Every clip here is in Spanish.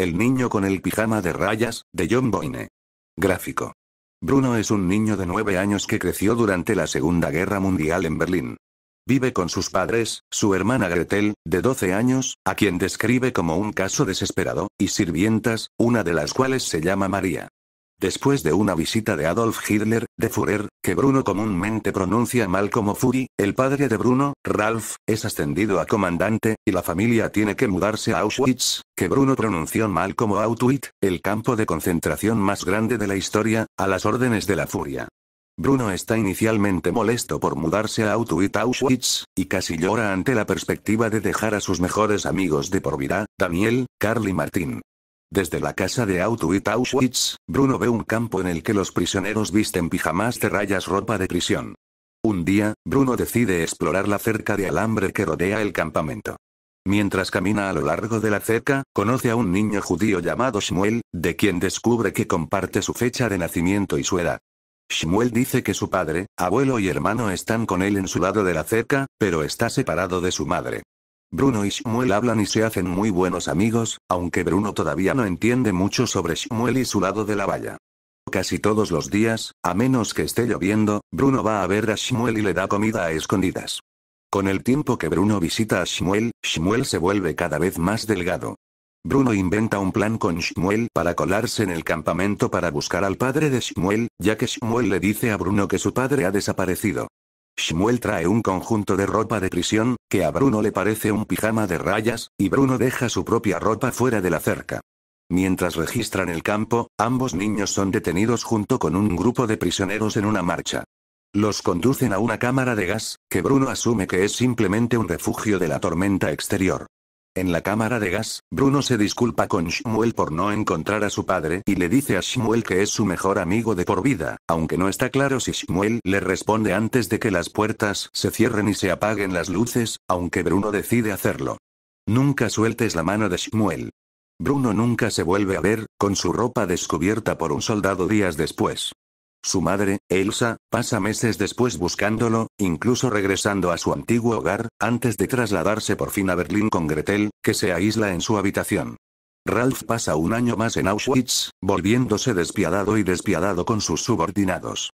El niño con el pijama de rayas, de John Boyne. Gráfico. Bruno es un niño de nueve años que creció durante la Segunda Guerra Mundial en Berlín. Vive con sus padres, su hermana Gretel, de 12 años, a quien describe como un caso desesperado, y sirvientas, una de las cuales se llama María. Después de una visita de Adolf Hitler, de Führer, que Bruno comúnmente pronuncia mal como Fury, el padre de Bruno, Ralph, es ascendido a comandante, y la familia tiene que mudarse a Auschwitz, que Bruno pronunció mal como Auschwitz, el campo de concentración más grande de la historia, a las órdenes de la furia. Bruno está inicialmente molesto por mudarse a Auschwitz, y casi llora ante la perspectiva de dejar a sus mejores amigos de por vida, Daniel, Carly y Martín. Desde la casa de Auschwitz, Bruno ve un campo en el que los prisioneros visten pijamas de rayas ropa de prisión. Un día, Bruno decide explorar la cerca de alambre que rodea el campamento. Mientras camina a lo largo de la cerca, conoce a un niño judío llamado Shmuel, de quien descubre que comparte su fecha de nacimiento y su edad. Shmuel dice que su padre, abuelo y hermano están con él en su lado de la cerca, pero está separado de su madre. Bruno y Shmuel hablan y se hacen muy buenos amigos, aunque Bruno todavía no entiende mucho sobre Shmuel y su lado de la valla. Casi todos los días, a menos que esté lloviendo, Bruno va a ver a Shmuel y le da comida a escondidas. Con el tiempo que Bruno visita a Shmuel, Shmuel se vuelve cada vez más delgado. Bruno inventa un plan con Shmuel para colarse en el campamento para buscar al padre de Shmuel, ya que Shmuel le dice a Bruno que su padre ha desaparecido. Shmuel trae un conjunto de ropa de prisión, que a Bruno le parece un pijama de rayas, y Bruno deja su propia ropa fuera de la cerca. Mientras registran el campo, ambos niños son detenidos junto con un grupo de prisioneros en una marcha. Los conducen a una cámara de gas, que Bruno asume que es simplemente un refugio de la tormenta exterior. En la cámara de gas, Bruno se disculpa con Shmuel por no encontrar a su padre y le dice a Shmuel que es su mejor amigo de por vida, aunque no está claro si Shmuel le responde antes de que las puertas se cierren y se apaguen las luces, aunque Bruno decide hacerlo. Nunca sueltes la mano de Shmuel. Bruno nunca se vuelve a ver, con su ropa descubierta por un soldado días después. Su madre, Elsa, pasa meses después buscándolo, incluso regresando a su antiguo hogar, antes de trasladarse por fin a Berlín con Gretel, que se aísla en su habitación. Ralph pasa un año más en Auschwitz, volviéndose despiadado y despiadado con sus subordinados.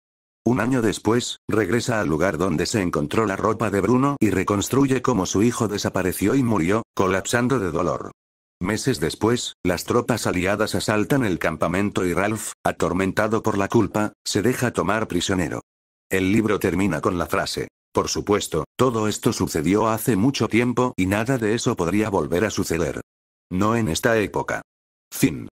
Un año después, regresa al lugar donde se encontró la ropa de Bruno y reconstruye cómo su hijo desapareció y murió, colapsando de dolor. Meses después, las tropas aliadas asaltan el campamento y Ralph, atormentado por la culpa, se deja tomar prisionero. El libro termina con la frase. Por supuesto, todo esto sucedió hace mucho tiempo y nada de eso podría volver a suceder. No en esta época. Fin.